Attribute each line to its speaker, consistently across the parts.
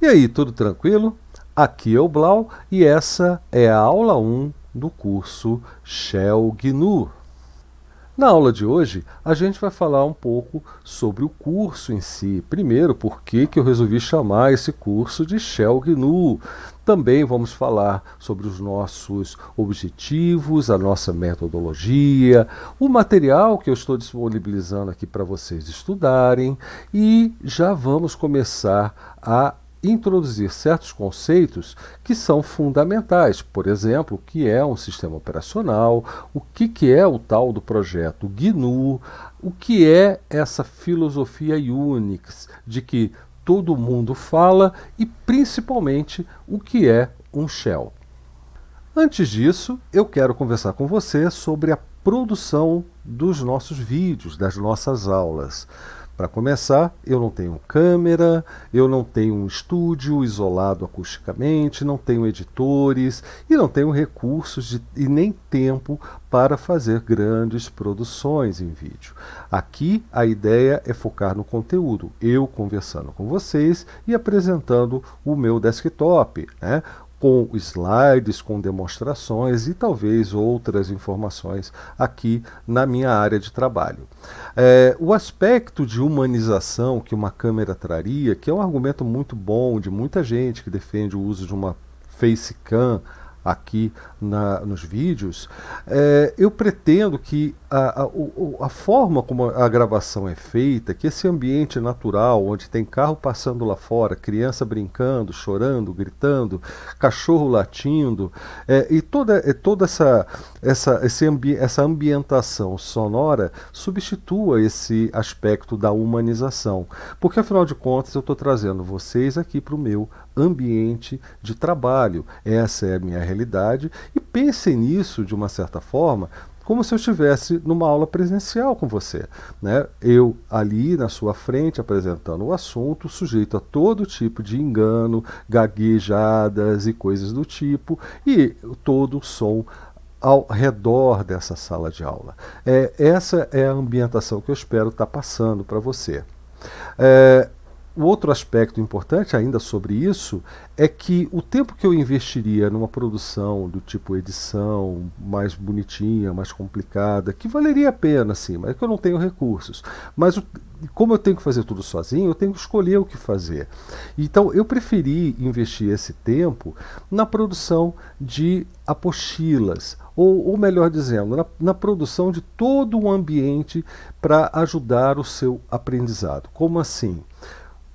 Speaker 1: E aí, tudo tranquilo? Aqui é o Blau e essa é a aula 1 do curso Shell GNU. Na aula de hoje, a gente vai falar um pouco sobre o curso em si. Primeiro, por que, que eu resolvi chamar esse curso de Shell GNU. Também vamos falar sobre os nossos objetivos, a nossa metodologia, o material que eu estou disponibilizando aqui para vocês estudarem e já vamos começar a introduzir certos conceitos que são fundamentais, por exemplo, o que é um sistema operacional, o que, que é o tal do projeto GNU, o que é essa filosofia Unix de que todo mundo fala e principalmente o que é um shell. Antes disso, eu quero conversar com você sobre a produção dos nossos vídeos, das nossas aulas. Para começar, eu não tenho câmera, eu não tenho um estúdio isolado acusticamente, não tenho editores e não tenho recursos de, e nem tempo para fazer grandes produções em vídeo. Aqui a ideia é focar no conteúdo, eu conversando com vocês e apresentando o meu desktop, né? com slides, com demonstrações e talvez outras informações aqui na minha área de trabalho. É, o aspecto de humanização que uma câmera traria, que é um argumento muito bom de muita gente que defende o uso de uma facecam aqui na, nos vídeos, é, eu pretendo que a, a, a, forma como a gravação é feita, que esse ambiente natural, onde tem carro passando lá fora, criança brincando, chorando, gritando, cachorro latindo, é, e toda, é, toda essa, essa, esse ambi essa ambientação sonora substitua esse aspecto da humanização. Porque afinal de contas, eu estou trazendo vocês aqui para o meu ambiente de trabalho. Essa é a minha realidade e pense nisso de uma certa forma como se eu estivesse numa aula presencial com você. Né? Eu ali na sua frente apresentando o assunto, sujeito a todo tipo de engano, gaguejadas e coisas do tipo, e todo o som ao redor dessa sala de aula. É, essa é a ambientação que eu espero estar tá passando para você. É, o outro aspecto importante ainda sobre isso é que o tempo que eu investiria numa produção do tipo edição mais bonitinha, mais complicada, que valeria a pena, sim, mas é que eu não tenho recursos. Mas o, como eu tenho que fazer tudo sozinho, eu tenho que escolher o que fazer. Então eu preferi investir esse tempo na produção de apostilas, ou, ou melhor dizendo, na, na produção de todo um ambiente para ajudar o seu aprendizado. Como assim?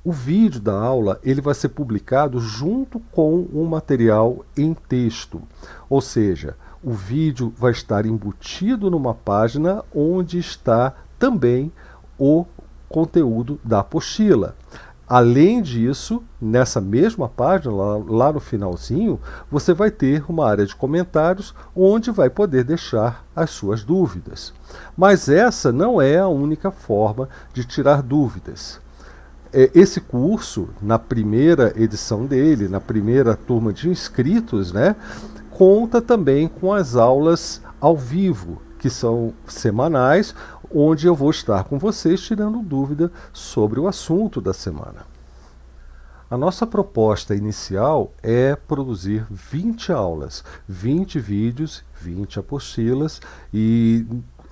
Speaker 1: O vídeo da aula ele vai ser publicado junto com o material em texto, ou seja, o vídeo vai estar embutido numa página onde está também o conteúdo da apostila. Além disso, nessa mesma página, lá, lá no finalzinho, você vai ter uma área de comentários onde vai poder deixar as suas dúvidas. Mas essa não é a única forma de tirar dúvidas é, esse curso, na primeira edição dele, na primeira turma de inscritos, né, conta também com as aulas ao vivo, que são semanais, onde eu vou estar com vocês tirando dúvida sobre o assunto da semana. A nossa proposta inicial é produzir 20 aulas, 20 vídeos, 20 apostilas e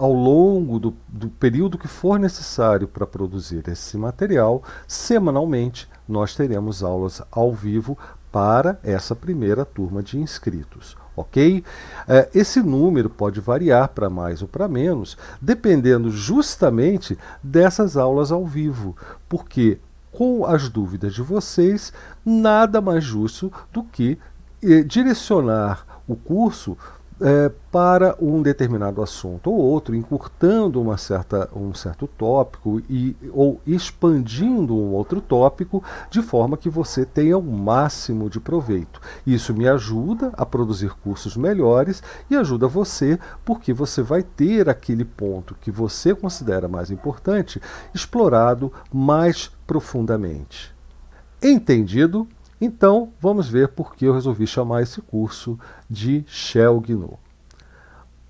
Speaker 1: ao longo do, do período que for necessário para produzir esse material, semanalmente nós teremos aulas ao vivo para essa primeira turma de inscritos ok? É, esse número pode variar para mais ou para menos, dependendo justamente dessas aulas ao vivo, porque com as dúvidas de vocês, nada mais justo do que eh, direcionar o curso é, para um determinado assunto ou outro, encurtando uma certa, um certo tópico e, ou expandindo um outro tópico, de forma que você tenha o um máximo de proveito. Isso me ajuda a produzir cursos melhores e ajuda você, porque você vai ter aquele ponto que você considera mais importante explorado mais profundamente. Entendido? Então, vamos ver por que eu resolvi chamar esse curso de Shell GNU.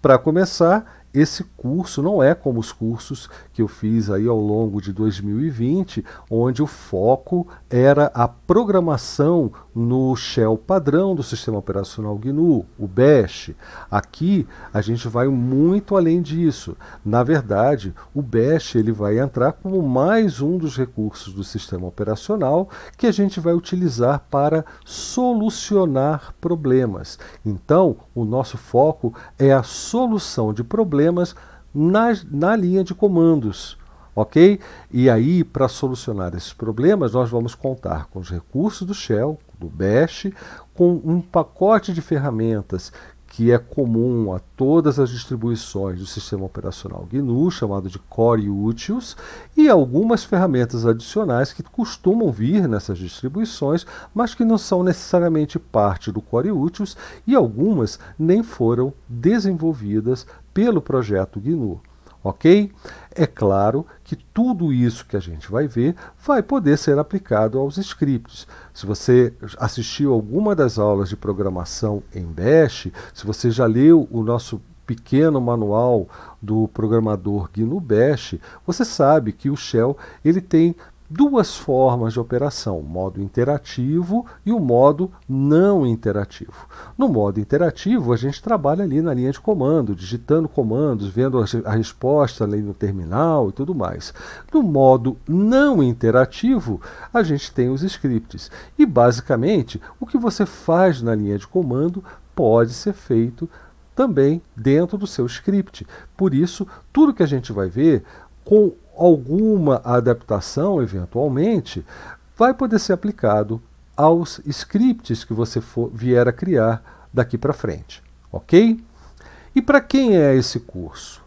Speaker 1: Para começar, esse curso não é como os cursos que eu fiz aí ao longo de 2020, onde o foco era a programação no shell padrão do sistema operacional GNU, o Bash. Aqui a gente vai muito além disso. Na verdade, o Bash ele vai entrar como mais um dos recursos do sistema operacional que a gente vai utilizar para solucionar problemas. Então, o nosso foco é a solução de problemas na, na linha de comandos. Ok? E aí, para solucionar esses problemas, nós vamos contar com os recursos do Shell, do Bash, com um pacote de ferramentas que é comum a todas as distribuições do sistema operacional GNU, chamado de Core Utils, e algumas ferramentas adicionais que costumam vir nessas distribuições, mas que não são necessariamente parte do Core Utils e algumas nem foram desenvolvidas pelo projeto GNU. Ok? É claro que tudo isso que a gente vai ver vai poder ser aplicado aos scripts. Se você assistiu alguma das aulas de programação em Bash, se você já leu o nosso pequeno manual do programador GNU Bash, você sabe que o shell ele tem duas formas de operação, o modo interativo e o modo não interativo. No modo interativo, a gente trabalha ali na linha de comando, digitando comandos, vendo a resposta ali no terminal e tudo mais. No modo não interativo, a gente tem os scripts. E basicamente, o que você faz na linha de comando pode ser feito também dentro do seu script. Por isso, tudo que a gente vai ver com alguma adaptação, eventualmente, vai poder ser aplicado aos scripts que você for, vier a criar daqui para frente, ok? E para quem é esse curso?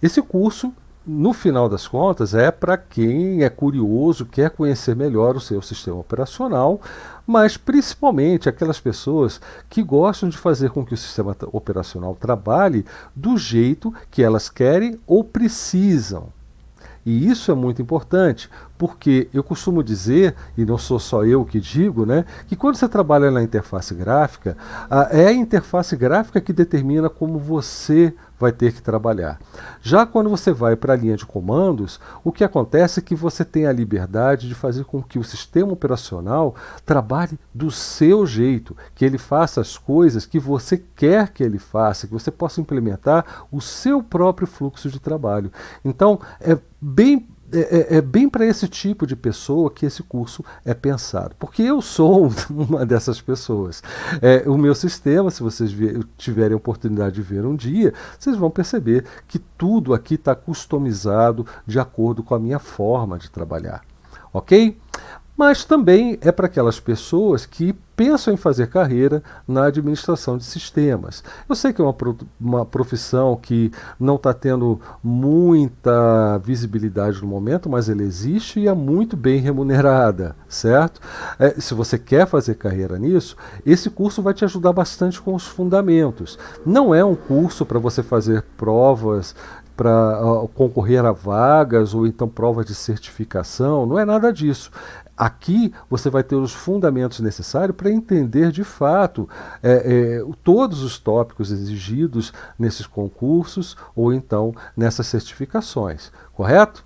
Speaker 1: Esse curso, no final das contas, é para quem é curioso, quer conhecer melhor o seu sistema operacional, mas principalmente aquelas pessoas que gostam de fazer com que o sistema operacional trabalhe do jeito que elas querem ou precisam. E isso é muito importante, porque eu costumo dizer, e não sou só eu que digo, né, que quando você trabalha na interface gráfica, a, é a interface gráfica que determina como você vai ter que trabalhar. Já quando você vai para a linha de comandos, o que acontece é que você tem a liberdade de fazer com que o sistema operacional trabalhe do seu jeito, que ele faça as coisas que você quer que ele faça, que você possa implementar o seu próprio fluxo de trabalho. Então, é bem é, é, é, bem para esse tipo de pessoa que esse curso é pensado. Porque eu sou uma dessas pessoas. É, o meu sistema, se vocês tiverem oportunidade de ver um dia, vocês vão perceber que tudo aqui está customizado de acordo com a minha forma de trabalhar. Ok? mas também é para aquelas pessoas que pensam em fazer carreira na administração de sistemas. Eu sei que é uma, pro, uma profissão que não está tendo muita visibilidade no momento, mas ela existe e é muito bem remunerada, certo? É, se você quer fazer carreira nisso, esse curso vai te ajudar bastante com os fundamentos. Não é um curso para você fazer provas para uh, concorrer a vagas ou então provas de certificação, não é nada disso. Aqui você vai ter os fundamentos necessários para entender de fato é, é, todos os tópicos exigidos nesses concursos ou então nessas certificações, correto?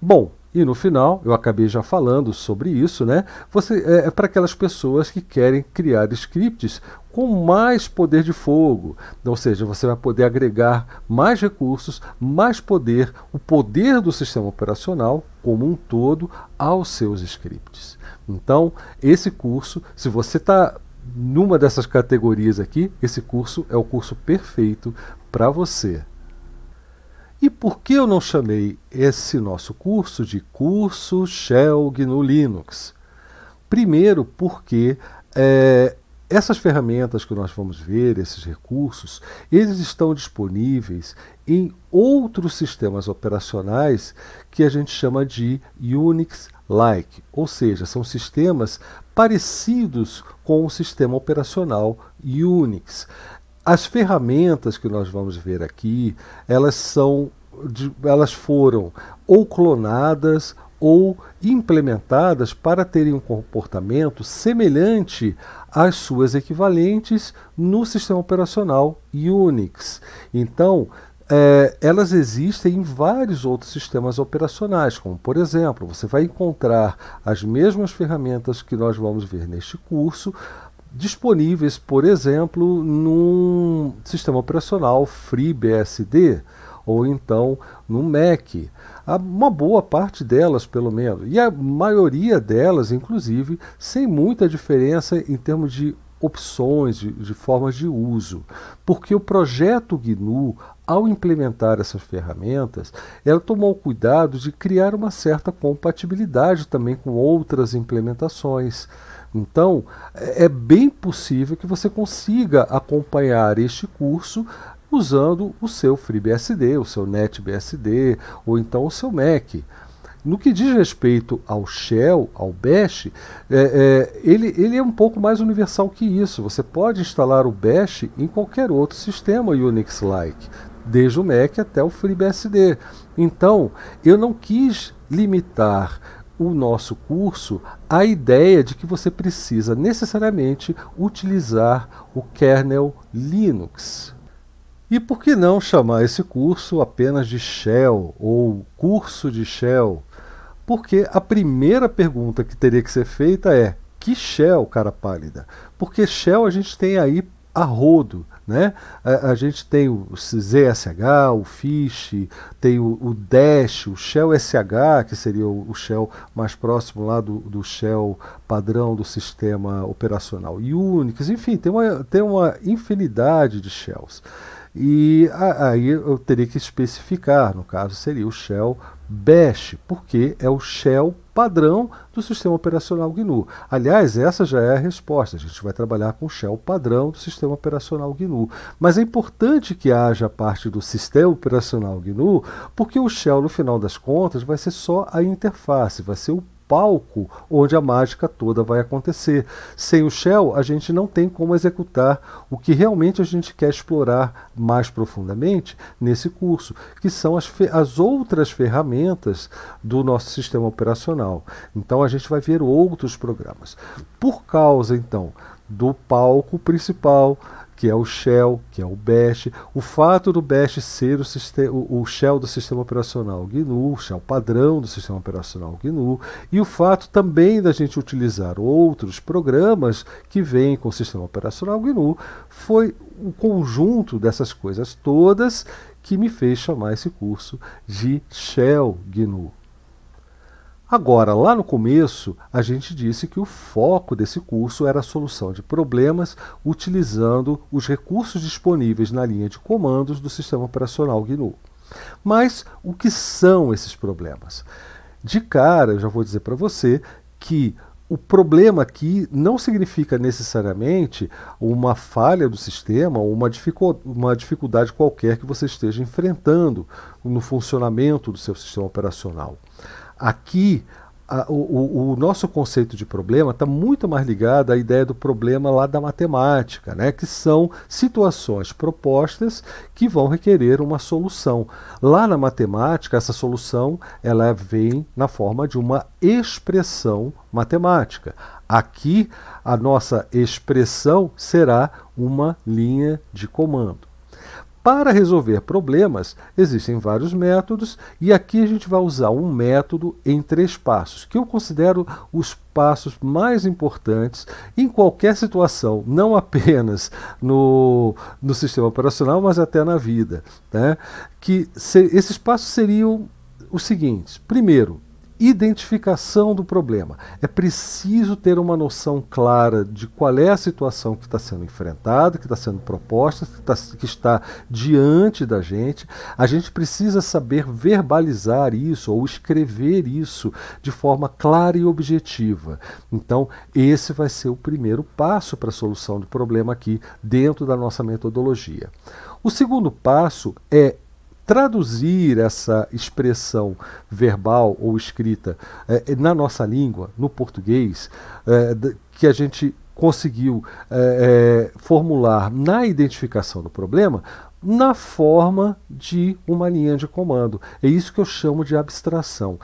Speaker 1: Bom, e no final, eu acabei já falando sobre isso, né? Você é, é para aquelas pessoas que querem criar scripts com mais poder de fogo. Ou seja, você vai poder agregar mais recursos, mais poder, o poder do sistema operacional como um todo aos seus scripts. Então, esse curso, se você está numa dessas categorias aqui, esse curso é o curso perfeito para você. E por que eu não chamei esse nosso curso de curso Shell GNU Linux? Primeiro, porque é, essas ferramentas que nós vamos ver, esses recursos, eles estão disponíveis em outros sistemas operacionais que a gente chama de Unix-like, ou seja, são sistemas parecidos com o sistema operacional Unix. As ferramentas que nós vamos ver aqui, elas são de, elas foram ou clonadas ou implementadas para terem um comportamento semelhante as suas equivalentes no sistema operacional Unix. Então, é, elas existem em vários outros sistemas operacionais, como por exemplo, você vai encontrar as mesmas ferramentas que nós vamos ver neste curso disponíveis, por exemplo, num sistema operacional FreeBSD ou então no Mac uma boa parte delas, pelo menos, e a maioria delas, inclusive, sem muita diferença em termos de opções, de, de formas de uso, porque o projeto GNU, ao implementar essas ferramentas, ela tomou o cuidado de criar uma certa compatibilidade também com outras implementações. Então, é, é bem possível que você consiga acompanhar este curso usando o seu FreeBSD, o seu NetBSD ou então o seu Mac. No que diz respeito ao Shell, ao Bash, é, é, ele, ele é um pouco mais universal que isso. Você pode instalar o Bash em qualquer outro sistema Unix-like, desde o Mac até o FreeBSD. Então, eu não quis limitar o nosso curso à ideia de que você precisa necessariamente utilizar o kernel Linux. E por que não chamar esse curso apenas de Shell ou curso de Shell? Porque a primeira pergunta que teria que ser feita é: que Shell, cara pálida? Porque Shell a gente tem aí a rodo, né? A, a, gente tem o ZSH, o Fish, tem o, o, Dash, o Shell SH, que seria o, o Shell mais próximo lá do, do, Shell padrão do sistema operacional Unix, enfim, tem uma, tem uma infinidade de Shells. E aí eu teria que especificar, no caso seria o shell bash, porque é o shell padrão do sistema operacional GNU. Aliás, essa já é a resposta. A gente vai trabalhar com o shell padrão do sistema operacional GNU. Mas é importante que haja parte do sistema operacional GNU, porque o shell, no final das contas, vai ser só a interface, vai ser o palco onde a mágica toda vai acontecer. Sem o Shell, a gente não tem como executar o que realmente a gente quer explorar mais profundamente nesse curso, que são as, as outras ferramentas do nosso sistema operacional. Então a gente vai ver outros programas. Por causa, então, do palco principal, que é o shell, que é o bash. O fato do bash ser o, o, shell do sistema operacional GNU, o shell padrão do sistema operacional GNU, e o fato também da gente utilizar outros programas que vêm com o sistema operacional GNU, foi o conjunto dessas coisas todas que me fez chamar esse curso de Shell GNU. Agora, lá no começo, a gente disse que o foco desse curso era a solução de problemas utilizando os recursos disponíveis na linha de comandos do sistema operacional GNU. Mas o que são esses problemas? De cara, eu já vou dizer para você que o problema aqui não significa necessariamente uma falha do sistema ou uma, dificu uma dificuldade qualquer que você esteja enfrentando no funcionamento do seu sistema operacional. Aqui, a, o, o, nosso conceito de problema está muito mais ligado à ideia do problema lá da matemática, né? que são situações propostas que vão requerer uma solução. Lá na matemática, essa solução ela vem na forma de uma expressão matemática. Aqui, a nossa expressão será uma linha de comando. Para resolver problemas, existem vários métodos e aqui a gente vai usar um método em três passos, que eu considero os passos mais importantes em qualquer situação, não apenas no, no sistema operacional, mas até na vida. Né? Que se, esses passos seriam os seguintes: primeiro, identificação do problema. É preciso ter uma noção clara de qual é a situação que está sendo enfrentada, que está sendo proposta, que, tá, que, está diante da gente. A gente precisa saber verbalizar isso ou escrever isso de forma clara e objetiva. Então, esse vai ser o primeiro passo para a solução do problema aqui dentro da nossa metodologia. O segundo passo é traduzir essa expressão verbal ou escrita eh, na nossa língua, no português, eh, que a gente conseguiu eh, formular na identificação do problema, na forma de uma linha de comando. É isso que eu chamo de abstração.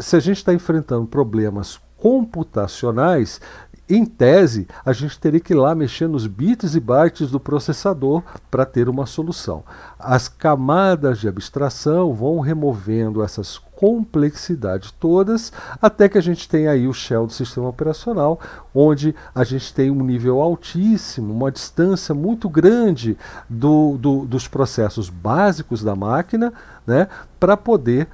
Speaker 1: se a gente está enfrentando problemas computacionais, em tese, a gente teria que ir lá mexer nos bits e bytes do processador para ter uma solução. As camadas de abstração vão removendo essas complexidades todas, até que a gente tem aí o shell do sistema operacional, onde a gente tem um nível altíssimo, uma distância muito grande do, do, dos processos básicos da máquina, né, para poder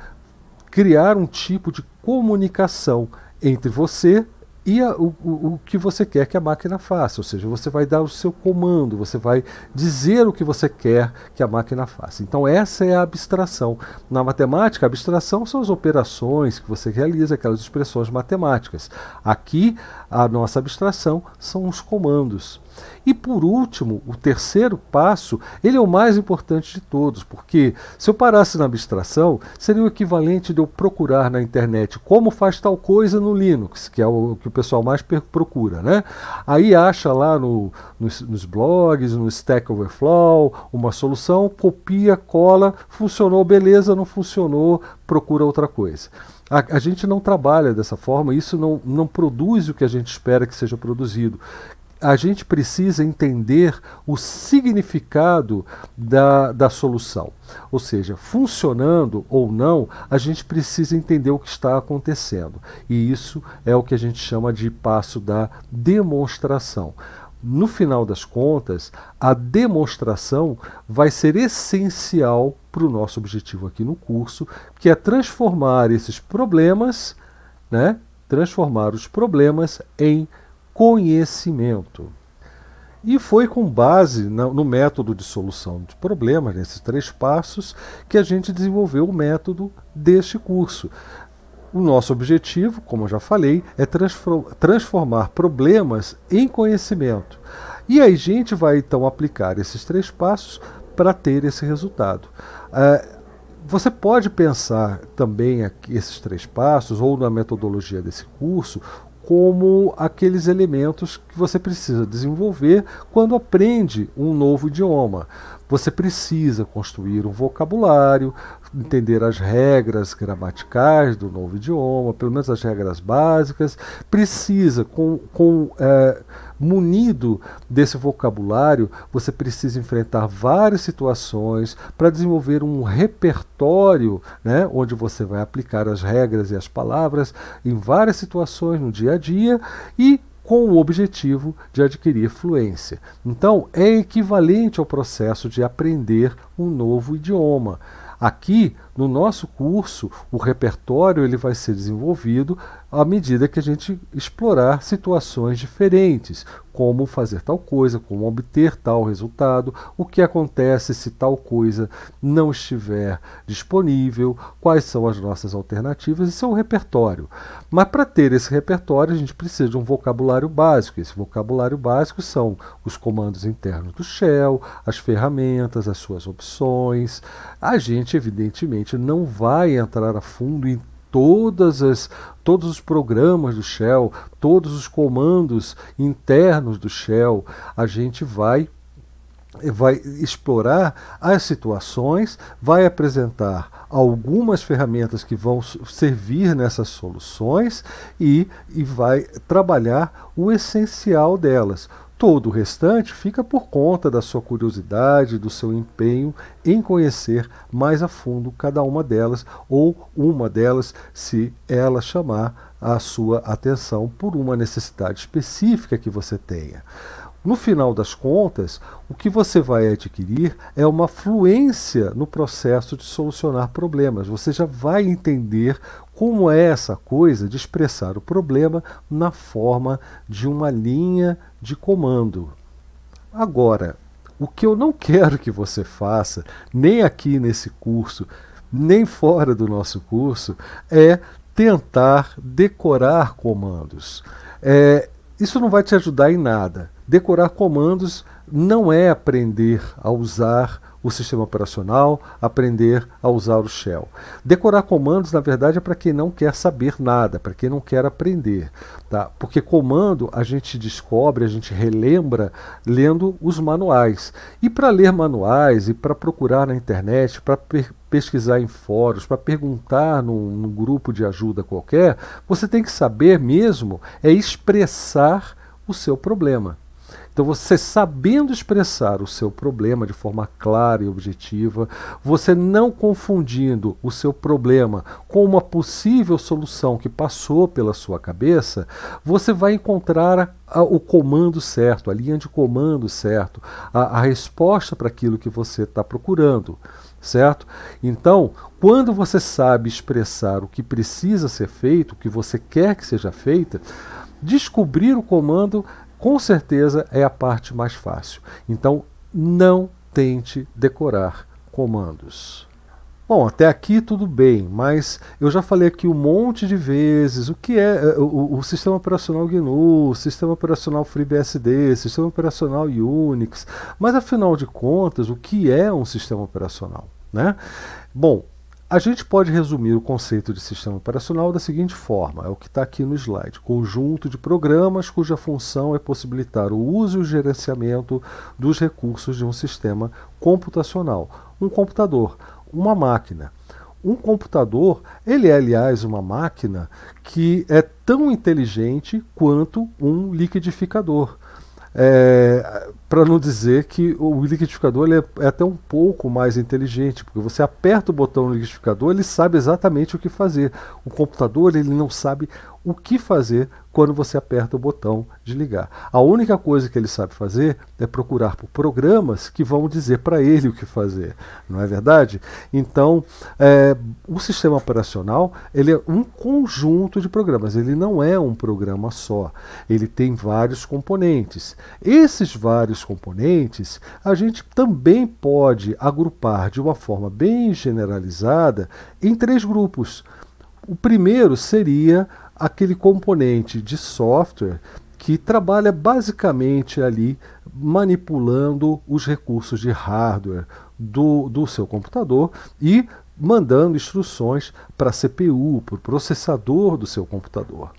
Speaker 1: criar um tipo de comunicação entre você e a, o, o que você quer que a máquina faça, ou seja, você vai dar o seu comando, você vai dizer o que você quer que a máquina faça. Então, essa é a abstração. Na matemática, a abstração são as operações que você realiza, aquelas expressões matemáticas. Aqui, a nossa abstração são os comandos. E por último, o terceiro passo, ele é o mais importante de todos, porque se eu parasse na abstração, seria o equivalente de eu procurar na internet como faz tal coisa no Linux, que é o que o pessoal mais procura, né? Aí acha lá no, nos, nos blogs, no Stack Overflow, uma solução, copia, cola, funcionou, beleza, não funcionou, procura outra coisa. A, a, gente não trabalha dessa forma, isso não, não produz o que a gente espera que seja produzido a gente precisa entender o significado da, da solução. Ou seja, funcionando ou não, a gente precisa entender o que está acontecendo. E isso é o que a gente chama de passo da demonstração. No final das contas, a demonstração vai ser essencial para o nosso objetivo aqui no curso, que é transformar esses problemas, né? Transformar os problemas em conhecimento. E foi com base no método de solução de problemas, nesses três passos, que a gente desenvolveu o método deste curso. O nosso objetivo, como eu já falei, é transformar problemas em conhecimento. E aí a gente vai então aplicar esses três passos para ter esse resultado. É, você pode pensar também aqui, esses três passos ou na metodologia desse curso como aqueles elementos que você precisa desenvolver quando aprende um novo idioma. Você precisa construir um vocabulário, entender as regras gramaticais do novo idioma, pelo menos as regras básicas, precisa com, com é, Munido desse vocabulário, você precisa enfrentar várias situações para desenvolver um repertório né, onde você vai aplicar as regras e as palavras em várias situações no dia a dia e com o objetivo de adquirir fluência. Então, é equivalente ao processo de aprender um novo idioma. Aqui, no nosso curso, o repertório ele vai ser desenvolvido à medida que a gente explorar situações diferentes, como fazer tal coisa, como obter tal resultado, o que acontece se tal coisa não estiver disponível, quais são as nossas alternativas, isso é um repertório. Mas para ter esse repertório, a gente precisa de um vocabulário básico. Esse vocabulário básico são os comandos internos do shell, as ferramentas, as suas opções. A gente, evidentemente, não vai entrar a fundo em todas as, todos os programas do Shell, todos os comandos internos do Shell, a gente vai vai explorar as situações, vai apresentar algumas ferramentas que vão servir nessas soluções e, e vai trabalhar o essencial delas Todo o restante fica por conta da sua curiosidade, do seu empenho em conhecer mais a fundo cada uma delas ou uma delas, se ela chamar a sua atenção por uma necessidade específica que você tenha. No final das contas, o que você vai adquirir é uma fluência no processo de solucionar problemas. Você já vai entender como é essa coisa de expressar o problema na forma de uma linha de comando. Agora, o que eu não quero que você faça, nem aqui nesse curso, nem fora do nosso curso, é tentar decorar comandos. É, isso não vai te ajudar em nada. Decorar comandos não é aprender a usar o sistema operacional, aprender a usar o shell. Decorar comandos, na verdade, é para quem não quer saber nada, para quem não quer aprender. Tá? Porque comando a gente descobre, a gente relembra lendo os manuais. E para ler manuais e para procurar na internet, para pesquisar em fóruns, para perguntar num, num grupo de ajuda qualquer, você tem que saber mesmo é expressar o seu problema. Então, você sabendo expressar o seu problema de forma clara e objetiva, você não confundindo o seu problema com uma possível solução que passou pela sua cabeça, você vai encontrar a, a, o comando certo, a linha de comando certo, a, a resposta para aquilo que você está procurando certo? Então, quando você sabe expressar o que precisa ser feito, o que você quer que seja feito, descobrir o comando com certeza é a parte mais fácil. Então, não tente decorar comandos. Bom, até aqui tudo bem, mas eu já falei aqui um monte de vezes o que é eh, o, o sistema operacional GNU, o sistema operacional FreeBSD, o sistema operacional Unix, mas afinal de contas, o que é um sistema operacional? Né? Bom, a gente pode resumir o conceito de sistema operacional da seguinte forma: é o que está aqui no slide, conjunto de programas cuja função é possibilitar o uso e o gerenciamento dos recursos de um sistema computacional, um computador, uma máquina. Um computador, ele é aliás uma máquina que é tão inteligente quanto um liquidificador. É, para não dizer que o liquidificador ele é, é até um pouco mais inteligente, porque você aperta o botão do liquidificador, ele sabe exatamente o que fazer. O computador ele não sabe o que fazer quando você aperta o botão de ligar. A única coisa que ele sabe fazer é procurar por programas que vão dizer para ele o que fazer, não é verdade? Então, é, o sistema operacional ele é um conjunto de programas, ele não é um programa só. Ele tem vários componentes. Esses vários componentes, a gente também pode agrupar de uma forma bem generalizada em três grupos. O primeiro seria aquele componente de software que trabalha basicamente ali manipulando os recursos de hardware do, do seu computador e mandando instruções para a CPU, para o processador do seu computador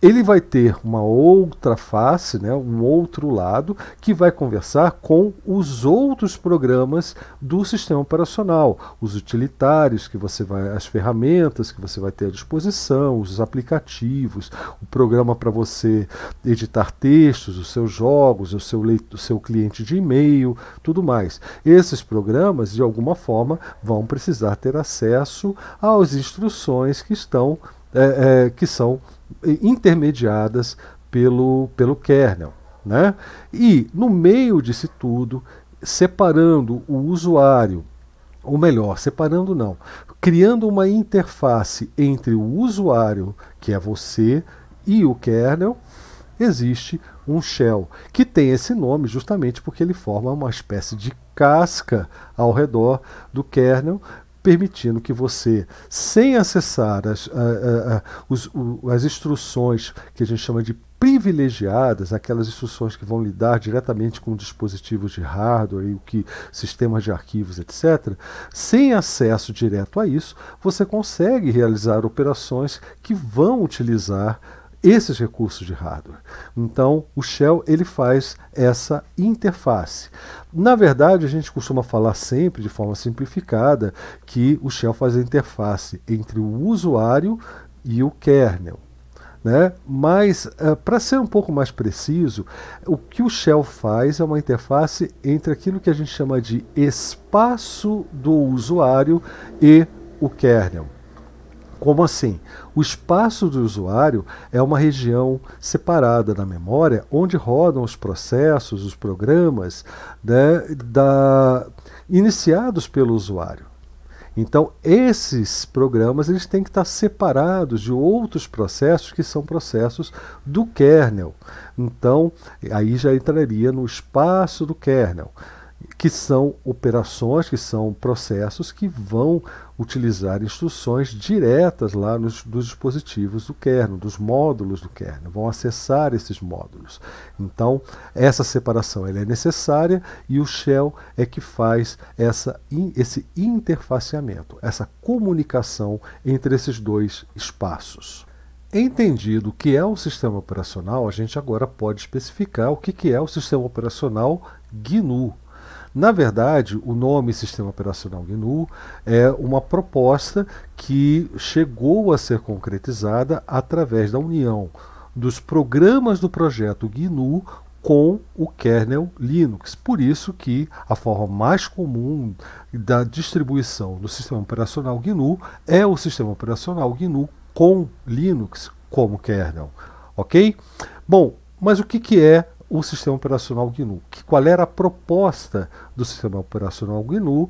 Speaker 1: ele vai ter uma outra face, né, um outro lado, que vai conversar com os outros programas do sistema operacional, os utilitários que você vai, as ferramentas que você vai ter à disposição, os aplicativos, o programa para você editar textos, os seus jogos, o seu, leito, o seu cliente de e-mail, tudo mais. Esses programas, de alguma forma, vão precisar ter acesso às instruções que estão, é, é, que são intermediadas pelo, pelo kernel. Né? E no meio disso tudo, separando o usuário, ou melhor, separando não, criando uma interface entre o usuário, que é você, e o kernel, existe um shell, que tem esse nome justamente porque ele forma uma espécie de casca ao redor do kernel, permitindo que você, sem acessar as, os, as instruções que a gente chama de privilegiadas, aquelas instruções que vão lidar diretamente com dispositivos de hardware e o que sistemas de arquivos, etc. Sem acesso direto a isso, você consegue realizar operações que vão utilizar esses recursos de hardware. Então, o shell ele faz essa interface. Na verdade, a gente costuma falar sempre de forma simplificada que o shell faz a interface entre o usuário e o kernel. Né? Mas, uh, eh, para ser um pouco mais preciso, o que o Shell faz é uma interface entre aquilo que a gente chama de espaço do usuário e o kernel. Como assim? O espaço do usuário é uma região separada da memória onde rodam os processos, os programas né, da, iniciados pelo usuário. Então, esses programas eles têm que estar separados de outros processos que são processos do kernel. Então, aí já entraria no espaço do kernel, que são operações, que são processos que vão utilizar instruções diretas lá nos, dos dispositivos do kernel, dos módulos do kernel, vão acessar esses módulos. Então, essa separação ela é necessária e o shell é que faz essa, esse interfaceamento, essa comunicação entre esses dois espaços. Entendido o que é o sistema operacional, a gente agora pode especificar o que é o sistema operacional GNU, na verdade, o nome Sistema Operacional GNU é uma proposta que chegou a ser concretizada através da união dos programas do projeto GNU com o kernel Linux. Por isso que a forma mais comum da distribuição do sistema operacional GNU é o sistema operacional GNU com Linux como kernel, ok? Bom, mas o que, que é o sistema operacional GNU. Que, qual era a proposta do sistema operacional GNU,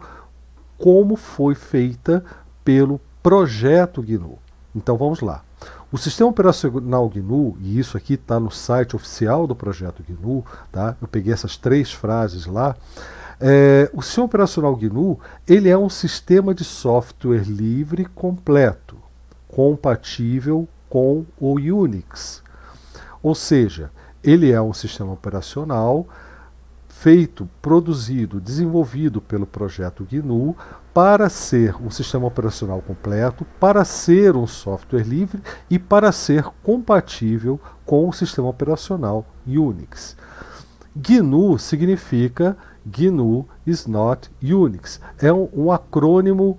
Speaker 1: como foi feita pelo projeto GNU. Então vamos lá. O sistema operacional GNU, e isso aqui está no site oficial do projeto GNU, tá? eu peguei essas três frases lá. É, o sistema operacional GNU ele é um sistema de software livre completo, compatível com o Unix. Ou seja, ele é um sistema operacional feito, produzido, desenvolvido pelo projeto GNU para ser um sistema operacional completo, para ser um software livre e para ser compatível com o sistema operacional Unix. GNU significa GNU is not Unix. É um, um acrônimo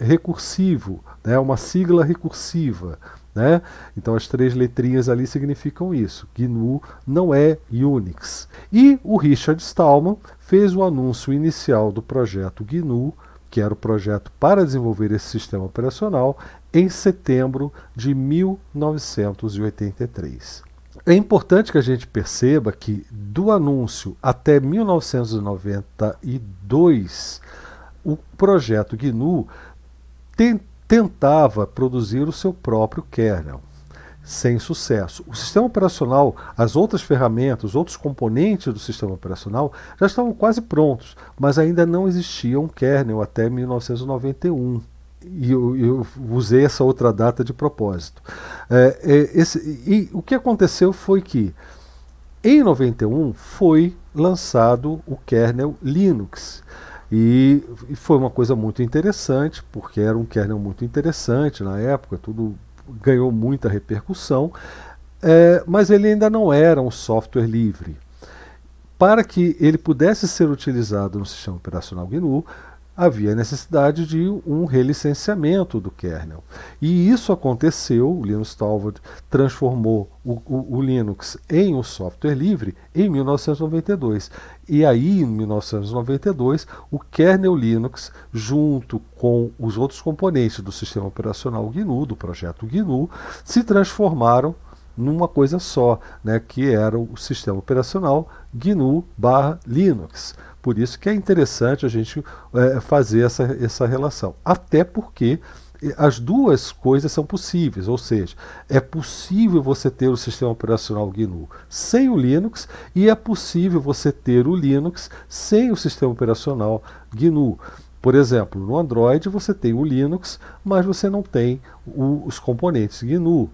Speaker 1: recursivo, é né, uma sigla recursiva. Né? Então as três letrinhas ali significam isso. GNU não é Unix. E o Richard Stallman fez o anúncio inicial do projeto GNU, que era o projeto para desenvolver esse sistema operacional, em setembro de 1983. É importante que a gente perceba que do anúncio até 1992, o projeto GNU tentou tentava produzir o seu próprio kernel, sem sucesso. O sistema operacional, as outras ferramentas, os outros componentes do sistema operacional já estavam quase prontos, mas ainda não existia um kernel até 1991. E eu, eu usei essa outra data de propósito. É, é, esse, e o que aconteceu foi que, em 91, foi lançado o kernel Linux. E, e foi uma coisa muito interessante, porque era um kernel muito interessante na época, tudo ganhou muita repercussão, é, mas ele ainda não era um software livre. Para que ele pudesse ser utilizado no sistema operacional GNU, havia necessidade de um relicenciamento do kernel. E isso aconteceu, o Linus Torvald transformou o, o, o, Linux em um software livre em 1992. E aí, em 1992, o kernel Linux, junto com os outros componentes do sistema operacional GNU, do projeto GNU, se transformaram numa coisa só, né, que era o sistema operacional GNU/Linux. Por isso que é interessante a gente é, fazer essa, essa relação. Até porque é, as duas coisas são possíveis, ou seja, é possível você ter o sistema operacional GNU sem o Linux e é possível você ter o Linux sem o sistema operacional GNU. Por exemplo, no Android você tem o Linux, mas você não tem o, os componentes GNU.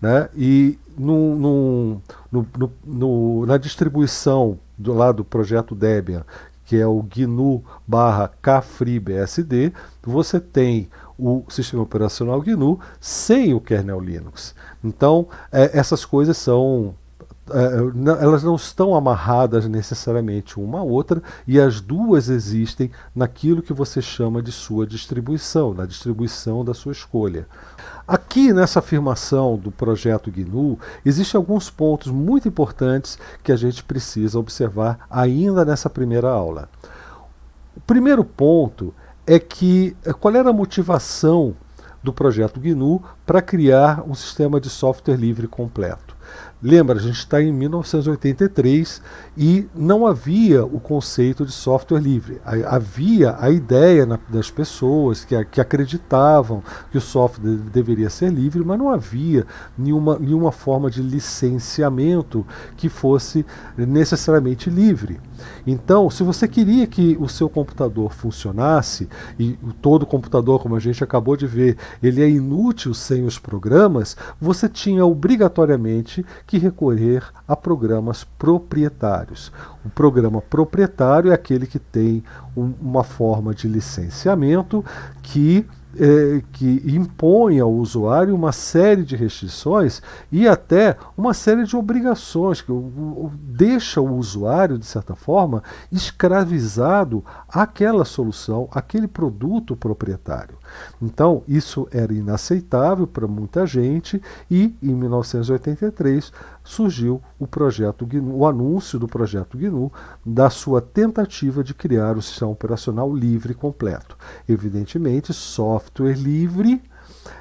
Speaker 1: Né? E, num, no, no, no, na distribuição do, lado do projeto Debian, que é o GNU barra KFreeBSD, você tem o sistema operacional GNU sem o kernel Linux. Então, é, essas coisas são é, não, elas não estão amarradas necessariamente uma à outra e as duas existem naquilo que você chama de sua distribuição, na distribuição da sua escolha. Aqui nessa afirmação do projeto GNU, existem alguns pontos muito importantes que a gente precisa observar ainda nessa primeira aula. O primeiro ponto é que é, qual era a motivação do projeto GNU para criar um sistema de software livre completo? Lembra, a gente está em 1983 e não havia o conceito de software livre. Havia a ideia das pessoas que, que acreditavam que o software deveria ser livre, mas não havia nenhuma, nenhuma forma de licenciamento que fosse necessariamente livre. Então, se você queria que o seu computador funcionasse, e todo computador, como a gente acabou de ver, ele é inútil sem os programas, você tinha obrigatoriamente que recorrer a programas proprietários. O programa proprietário é aquele que tem um, uma forma de licenciamento que é, que impõe ao usuário uma série de restrições e até uma série de obrigações, que deixa o usuário, de certa forma, escravizado àquela solução, àquele produto proprietário. Então, isso era inaceitável para muita gente e, em 1983, surgiu o projeto GNU, o anúncio do projeto GNU da sua tentativa de criar o sistema operacional livre completo. Evidentemente, software livre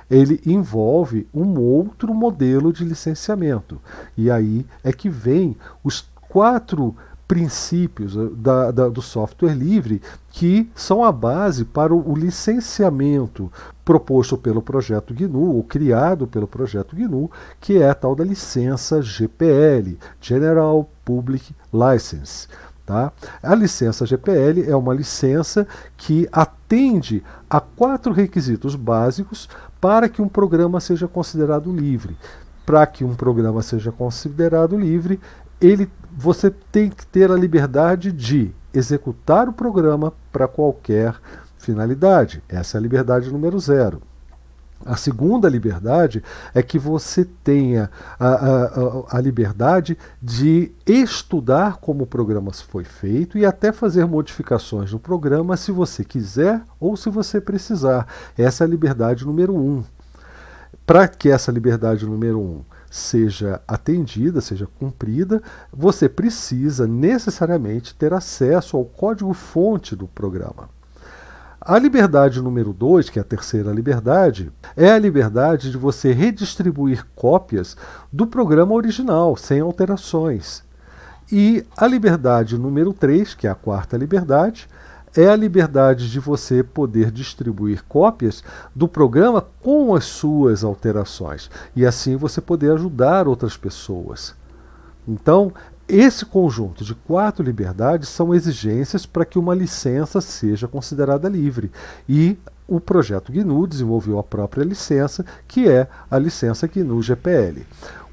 Speaker 1: ele envolve um outro modelo de licenciamento. E aí é que vem os quatro princípios eh, da, da, do software livre que são a base para o, licenciamento proposto pelo projeto GNU ou criado pelo projeto GNU, que é a tal da licença GPL General Public License. Tá? A licença GPL é uma licença que atende a quatro requisitos básicos para que um programa seja considerado livre. Para que um programa seja considerado livre, ele você tem que ter a liberdade de executar o programa para qualquer finalidade. Essa é a liberdade número zero. A segunda liberdade é que você tenha a, a, a, liberdade de estudar como o programa foi feito e até fazer modificações no programa se você quiser ou se você precisar. Essa é a liberdade número um. Para que essa liberdade número um seja atendida, seja cumprida, você precisa necessariamente ter acesso ao código-fonte do programa. A liberdade número 2, que é a terceira liberdade, é a liberdade de você redistribuir cópias do programa original, sem alterações. E a liberdade número 3, que é a quarta liberdade, é a liberdade de você poder distribuir cópias do programa com as suas alterações e assim você poder ajudar outras pessoas. Então, esse conjunto de quatro liberdades são exigências para que uma licença seja considerada livre e o projeto GNU desenvolveu a própria licença, que é a licença GNU GPL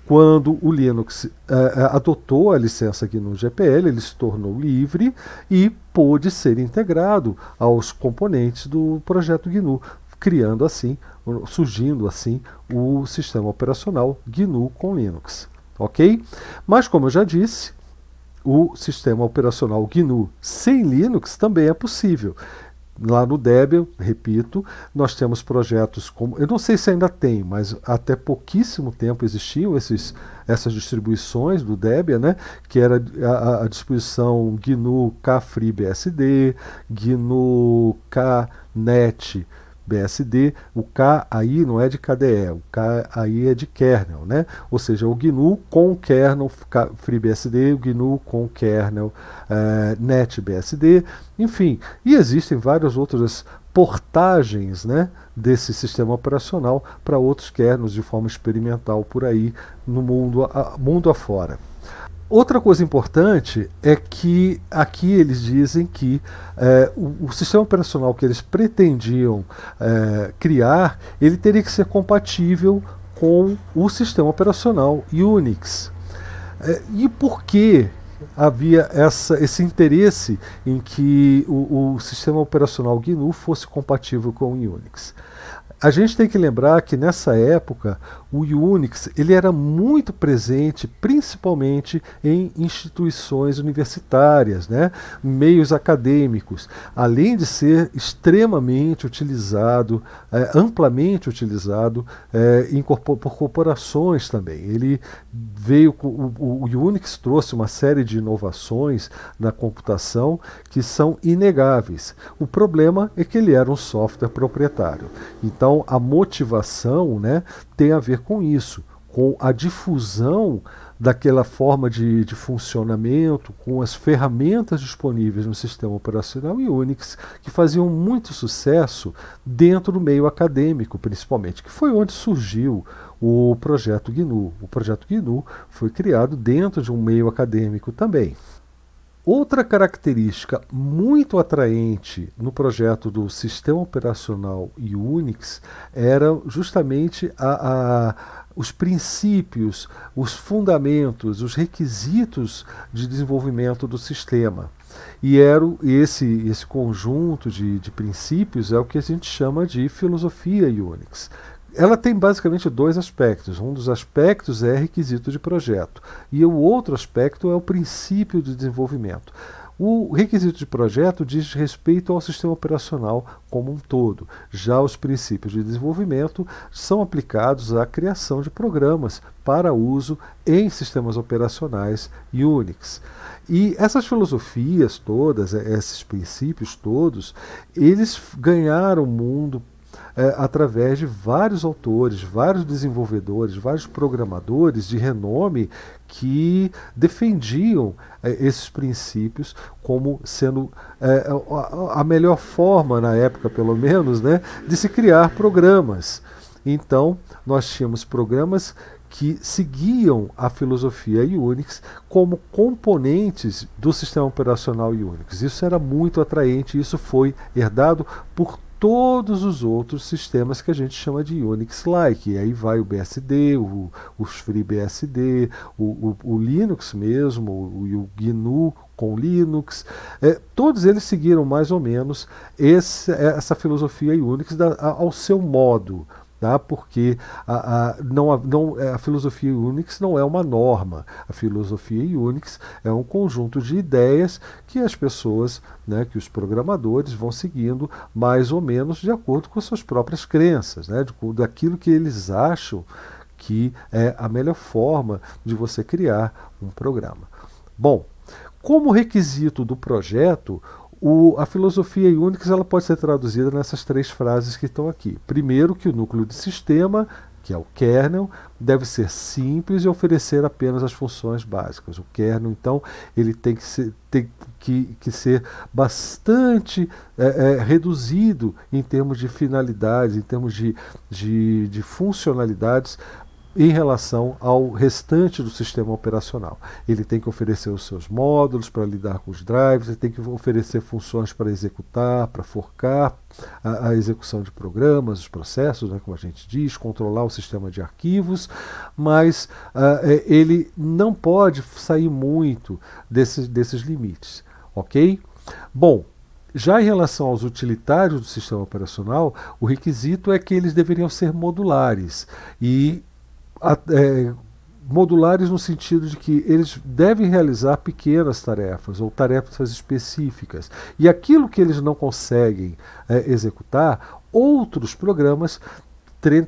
Speaker 1: quando o Linux uh, adotou a licença GNU GPL, ele se tornou livre e pôde ser integrado aos componentes do projeto GNU, criando assim, surgindo assim o sistema operacional GNU com Linux, ok? Mas como eu já disse, o sistema operacional GNU sem Linux também é possível. Lá no Debian, repito, nós temos projetos como. Eu não sei se ainda tem, mas até pouquíssimo tempo existiam esses, essas distribuições do Debian, né? que era a, a distribuição GNU KFreeBSD, BSD, GNU KNet BSD, o K aí não é de KDE, o K aí é de kernel, né? Ou seja, o GNU com kernel FreeBSD, o GNU com kernel eh, NetBSD, enfim. E existem várias outras portagens né, desse sistema operacional para outros kernels de forma experimental por aí no mundo, a, mundo afora. Outra coisa importante é que aqui eles dizem que é, o, o, sistema operacional que eles pretendiam é, criar, ele teria que ser compatível com o sistema operacional Unix. É, e por que havia essa, esse interesse em que o, o sistema operacional GNU fosse compatível com o Unix? A gente tem que lembrar que nessa época o Unix ele era muito presente, principalmente em instituições universitárias, né? meios acadêmicos, além de ser extremamente utilizado, é, amplamente utilizado é, corpo por corporações também. Ele veio, o, o, o Unix trouxe uma série de inovações na computação que são inegáveis. O problema é que ele era um software proprietário. Então então, a motivação né, tem a ver com isso, com a difusão daquela forma de, de funcionamento, com as ferramentas disponíveis no sistema operacional Unix, que faziam muito sucesso dentro do meio acadêmico, principalmente, que foi onde surgiu o projeto GNU. O projeto GNU foi criado dentro de um meio acadêmico também. Outra característica muito atraente no projeto do sistema operacional Unix eram justamente a, a, os princípios, os fundamentos, os requisitos de desenvolvimento do sistema. E era esse, esse conjunto de, de princípios é o que a gente chama de filosofia Unix ela tem basicamente dois aspectos. Um dos aspectos é requisito de projeto, e o outro aspecto é o princípio de desenvolvimento. O requisito de projeto diz respeito ao sistema operacional como um todo. Já os princípios de desenvolvimento são aplicados à criação de programas para uso em sistemas operacionais Unix. E essas filosofias todas, esses princípios todos, eles ganharam o mundo é, através de vários autores, vários desenvolvedores, vários programadores de renome que defendiam é, esses princípios como sendo é, a, a melhor forma, na época pelo menos, né, de se criar programas. Então, nós tínhamos programas que seguiam a filosofia Unix como componentes do sistema operacional Unix. Isso era muito atraente, isso foi herdado por todos os outros sistemas que a gente chama de Unix-like. E aí vai o BSD, o, os FreeBSD, o, o, o, Linux mesmo, o, o GNU com Linux. É, todos eles seguiram mais ou menos esse, é, essa filosofia Unix da, ao seu modo tá? porque a, a, não, a, não, é, a filosofia Unix não é uma norma. A filosofia Unix é um conjunto de ideias que as pessoas, né, que os programadores vão seguindo mais ou menos de acordo com suas próprias crenças, né, de, daquilo que eles acham que é a melhor forma de você criar um programa. Bom, como requisito do projeto, o, a filosofia Unix ela pode ser traduzida nessas três frases que estão aqui. Primeiro, que o núcleo de sistema, que é o kernel, deve ser simples e oferecer apenas as funções básicas. O kernel, então, ele tem que ser, tem que, que ser bastante é, é, reduzido em termos de finalidades, em termos de, de, de funcionalidades, em relação ao restante do sistema operacional. Ele tem que oferecer os seus módulos para lidar com os drives, ele tem que oferecer funções para executar, para forcar a, a execução de programas, os processos, né, como a gente diz, controlar o sistema de arquivos, mas uh, ele não pode sair muito desses, desses limites, ok? Bom, já em relação aos utilitários do sistema operacional, o requisito é que eles deveriam ser modulares e é, modulares no sentido de que eles devem realizar pequenas tarefas ou tarefas específicas. E aquilo que eles não conseguem é, executar, outros programas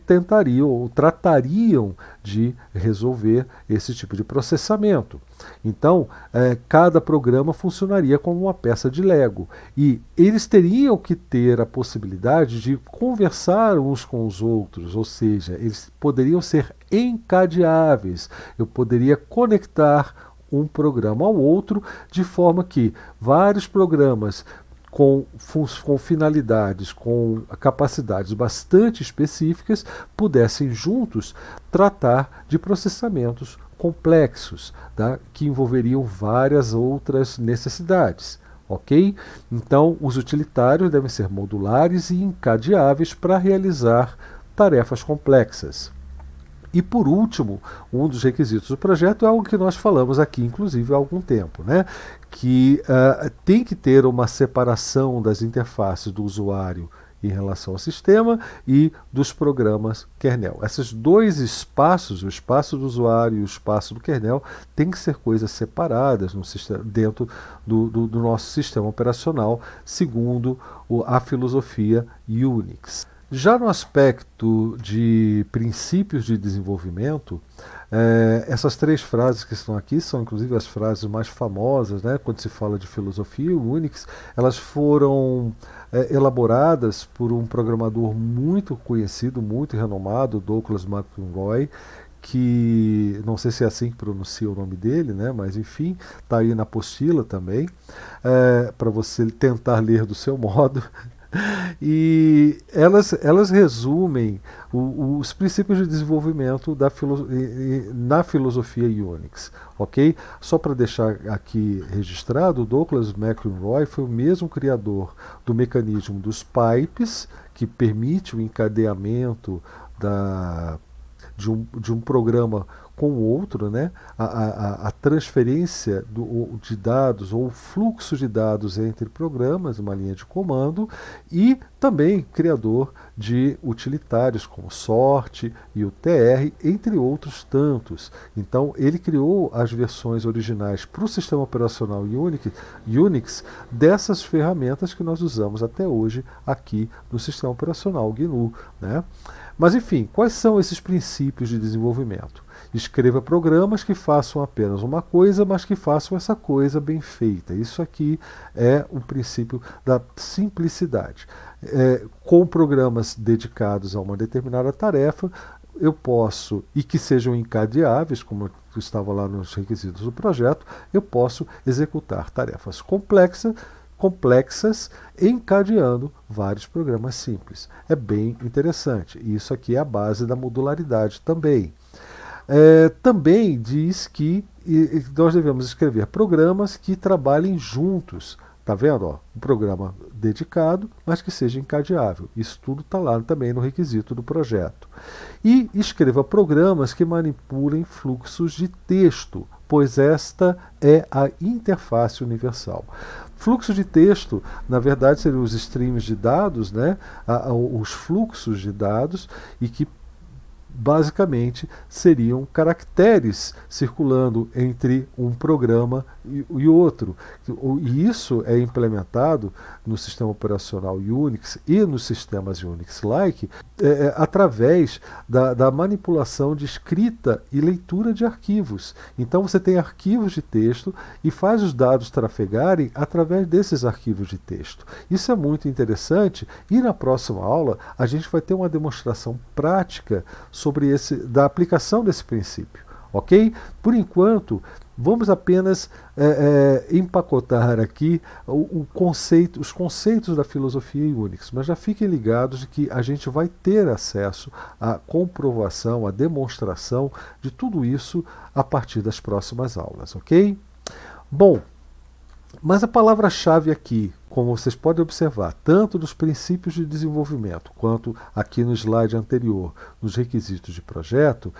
Speaker 1: tentariam ou tratariam de resolver esse tipo de processamento. Então, eh, cada programa funcionaria como uma peça de Lego e eles teriam que ter a possibilidade de conversar uns com os outros, ou seja, eles poderiam ser encadeáveis. Eu poderia conectar um programa ao outro, de forma que vários programas com, com finalidades, com capacidades bastante específicas, pudessem juntos tratar de processamentos complexos, tá? que envolveriam várias outras necessidades. Ok? Então, os utilitários devem ser modulares e encadeáveis para realizar tarefas complexas. E por último, um dos requisitos do projeto é algo que nós falamos aqui, inclusive, há algum tempo, né? que uh, tem que ter uma separação das interfaces do usuário em relação ao sistema e dos programas kernel. Esses dois espaços, o espaço do usuário e o espaço do kernel, tem que ser coisas separadas sistema, dentro do, do, do, nosso sistema operacional, segundo a filosofia Unix. Já no aspecto de princípios de desenvolvimento, eh, essas três frases que estão aqui são inclusive as frases mais famosas, né, quando se fala de filosofia, o Unix, elas foram eh, elaboradas por um programador muito conhecido, muito renomado, Douglas McEnroy, que não sei se é assim que pronuncia o nome dele, né? Mas enfim, tá aí na apostila também é, eh, para você tentar ler do seu modo e elas, elas resumem o, os princípios de desenvolvimento da filo, na filosofia Unix, ok? Só para deixar aqui registrado, Douglas McElroy foi o mesmo criador do mecanismo dos pipes, que permite o encadeamento da, de, um, de um programa com o outro, né? a, a, a transferência do, de dados ou fluxo de dados entre programas, uma linha de comando, e também criador de utilitários como sorte e o TR, entre outros tantos. Então ele criou as versões originais para o sistema operacional Unix, Unix dessas ferramentas que nós usamos até hoje aqui no sistema operacional GNU. Né? Mas enfim, quais são esses princípios de desenvolvimento? Escreva programas que façam apenas uma coisa, mas que façam essa coisa bem feita. Isso aqui é o princípio da simplicidade. É, com programas dedicados a uma determinada tarefa, eu posso, e que sejam encadeáveis, como estava lá nos requisitos do projeto, eu posso executar tarefas complexas, complexas encadeando vários programas simples. É bem interessante. E isso aqui é a base da modularidade também. É, também diz que nós devemos escrever programas que trabalhem juntos. Tá vendo? Ó, um programa dedicado, mas que seja encadeável. Isso tudo está lá também no requisito do projeto. E escreva programas que manipulem fluxos de texto, pois esta é a interface universal. Fluxo de texto, na verdade, seriam os streams de dados, né? os fluxos de dados, e que basicamente seriam caracteres circulando entre um programa e, outro, e isso é implementado no sistema operacional Unix e nos sistemas Unix-like é, é, através da, da manipulação de escrita e leitura de arquivos. Então você tem arquivos de texto e faz os dados trafegarem através desses arquivos de texto. Isso é muito interessante e na próxima aula a gente vai ter uma demonstração prática sobre esse da aplicação desse princípio ok? Por enquanto, vamos apenas é, é, empacotar aqui o, o, conceito, os conceitos da filosofia e Unix, mas já fiquem ligados de que a gente vai ter acesso à comprovação, à demonstração de tudo isso a partir das próximas aulas, ok? Bom, mas a palavra-chave aqui, como vocês podem observar, tanto nos princípios de desenvolvimento quanto aqui no slide anterior, nos requisitos de projeto,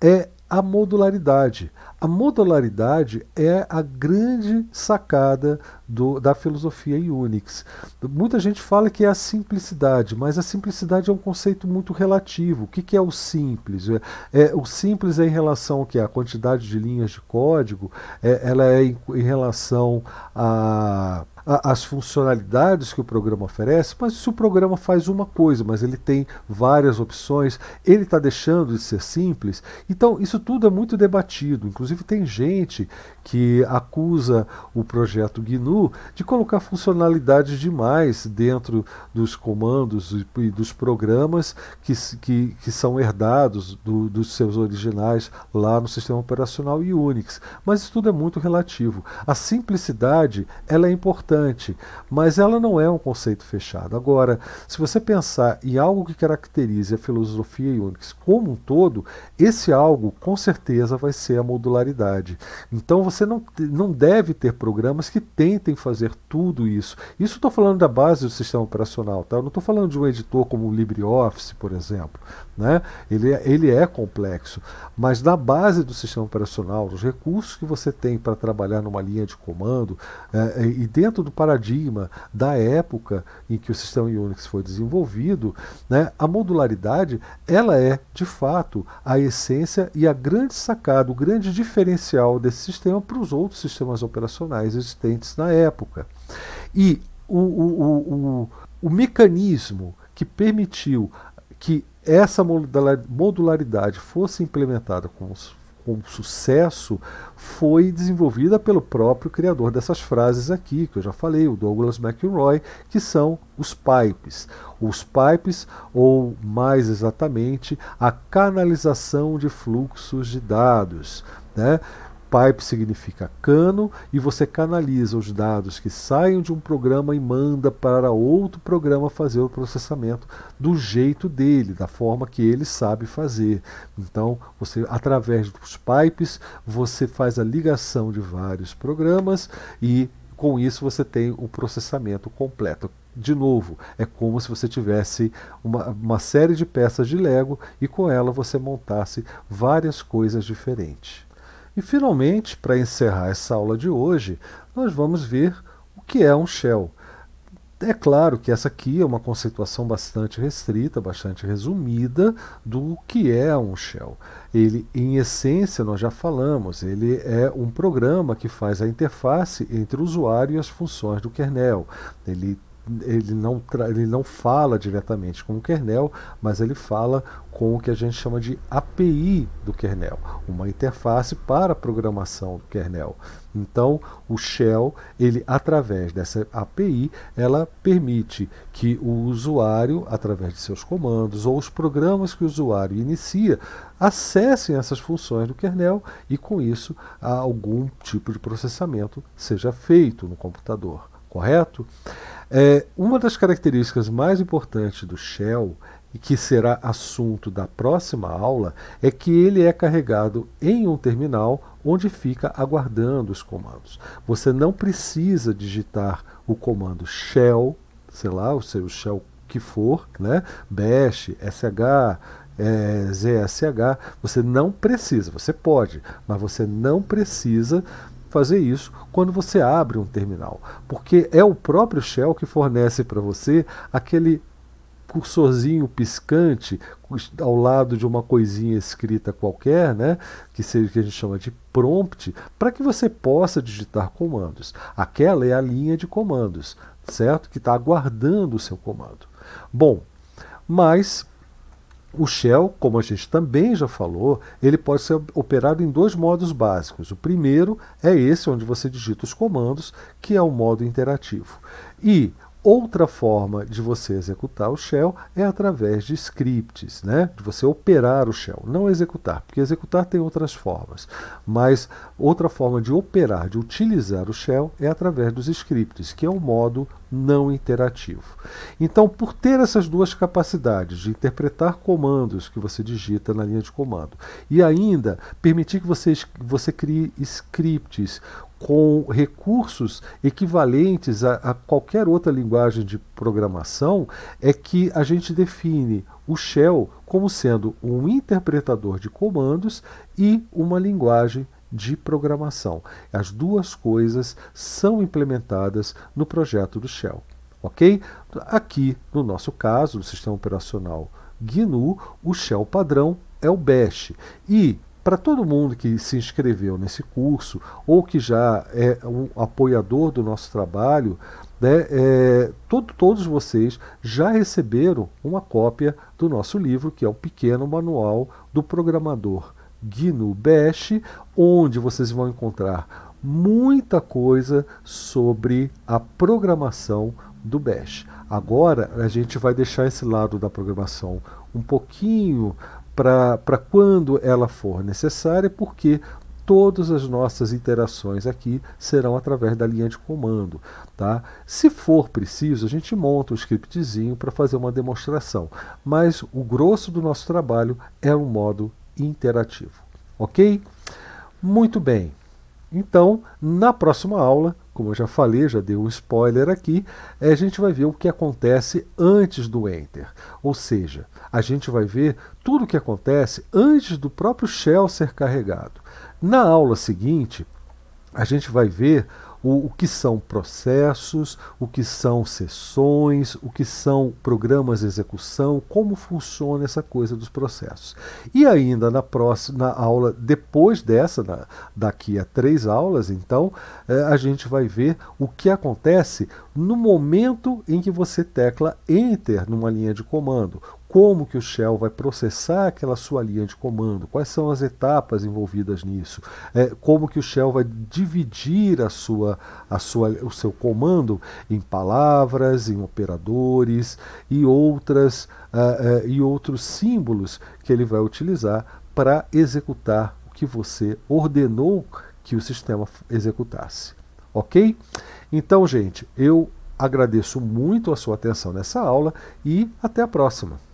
Speaker 1: é a modularidade. A modularidade é a grande sacada do, da filosofia Unix. Muita gente fala que é a simplicidade, mas a simplicidade é um conceito muito relativo. O que, que é o simples? É, é o simples é em relação ao que? A quantidade de linhas de código, é, ela é em, em relação a a, as funcionalidades que o programa oferece, mas se o programa faz uma coisa, mas ele tem várias opções, ele está deixando de ser simples. Então, isso tudo é muito debatido. Inclusive, tem gente que acusa o projeto GNU de colocar funcionalidades demais dentro dos comandos e dos programas que, que, que são herdados do, dos seus originais lá no sistema operacional Unix. Mas isso tudo é muito relativo. A simplicidade ela é importante importante, mas ela não é um conceito fechado. Agora, se você pensar em algo que caracterize a filosofia Unix como um todo, esse algo com certeza vai ser a modularidade. Então você não, não deve ter programas que tentem fazer tudo isso. Isso estou falando da base do sistema operacional, tá? Eu não estou falando de um editor como o LibreOffice, por exemplo. Né? Ele, é, ele é complexo, mas na base do sistema operacional, os recursos que você tem para trabalhar numa linha de comando é, é e dentro do paradigma da época em que o sistema Unix foi desenvolvido, né, a modularidade ela é de fato a essência e a grande sacada, o grande diferencial desse sistema para os outros sistemas operacionais existentes na época. E o, o, o, o mecanismo que permitiu que essa modularidade fosse implementada como com sucesso foi desenvolvida pelo próprio criador dessas frases aqui, que eu já falei, o Douglas McElroy, que são os pipes. Os pipes, ou mais exatamente, a canalização de fluxos de dados. Né? Pipe significa cano e você canaliza os dados que saem de um programa e manda para outro programa fazer o processamento do jeito dele, da forma que ele sabe fazer. Então, você através dos pipes, você faz a ligação de vários programas e com isso você tem o processamento completo. De novo, é como se você tivesse uma, uma série de peças de Lego e com ela você montasse várias coisas diferentes. E finalmente, para encerrar essa aula de hoje, nós vamos ver o que é um shell. É claro que essa aqui é uma conceituação bastante restrita, bastante resumida do que é um shell. Ele, em essência, nós já falamos, ele é um programa que faz a interface entre o usuário e as funções do kernel. Ele ele não, ele não fala diretamente com o kernel, mas ele fala com o que a gente chama de API do kernel, uma interface para a programação do kernel. Então, o shell, ele através dessa API, ela permite que o usuário, através de seus comandos ou os programas que o usuário inicia, acessem essas funções do kernel e com isso algum tipo de processamento seja feito no computador, correto? É, uma das características mais importantes do Shell, e que será assunto da próxima aula, é que ele é carregado em um terminal onde fica aguardando os comandos. Você não precisa digitar o comando shell, sei lá, o seu shell que for, né? bash, sh, é, zsh, você não precisa, você pode, mas você não precisa fazer isso quando você abre um terminal, porque é o próprio Shell que fornece para você aquele cursorzinho piscante ao lado de uma coisinha escrita qualquer, né, que seja que a gente chama de prompt, para que você possa digitar comandos. Aquela é a linha de comandos, certo? Que está aguardando o seu comando. Bom, mas o shell, como a gente também já falou, ele pode ser operado em dois modos básicos. O primeiro é esse, onde você digita os comandos, que é o modo interativo. E Outra forma de você executar o shell é através de scripts, né? de você operar o shell, não executar, porque executar tem outras formas. Mas outra forma de operar, de utilizar o shell, é através dos scripts, que é um modo não interativo. Então, por ter essas duas capacidades de interpretar comandos que você digita na linha de comando e ainda permitir que você, você crie scripts com recursos equivalentes a, a, qualquer outra linguagem de programação é que a gente define o shell como sendo um interpretador de comandos e uma linguagem de programação. As duas coisas são implementadas no projeto do shell, ok? Aqui, no nosso caso, no sistema operacional GNU, o shell padrão é o bash e para todo mundo que se inscreveu nesse curso ou que já é um apoiador do nosso trabalho, né, é, todo, todos vocês já receberam uma cópia do nosso livro, que é o Pequeno Manual do Programador GNU Bash, onde vocês vão encontrar muita coisa sobre a programação do Bash. Agora a gente vai deixar esse lado da programação um pouquinho para quando ela for necessária, porque todas as nossas interações aqui serão através da linha de comando. Tá? Se for preciso, a gente monta um scriptzinho para fazer uma demonstração, mas o grosso do nosso trabalho é o um modo interativo. Ok? Muito bem. Então, na próxima aula, como eu já falei, já dei um spoiler aqui, é, a gente vai ver o que acontece antes do enter. Ou seja, a gente vai ver tudo o que acontece antes do próprio shell ser carregado. Na aula seguinte, a gente vai ver o, o que são processos, o que são sessões, o que são programas de execução, como funciona essa coisa dos processos. E ainda na próxima aula, depois dessa, na, daqui a três aulas, então, eh, a gente vai ver o que acontece no momento em que você tecla Enter numa linha de comando, como que o Shell vai processar aquela sua linha de comando, quais são as etapas envolvidas nisso, é, como que o Shell vai dividir a sua, a sua, o seu comando em palavras, em operadores e outras uh, uh, e outros símbolos que ele vai utilizar para executar o que você ordenou que o sistema executasse, ok? Então, gente, eu agradeço muito a sua atenção nessa aula e até a próxima.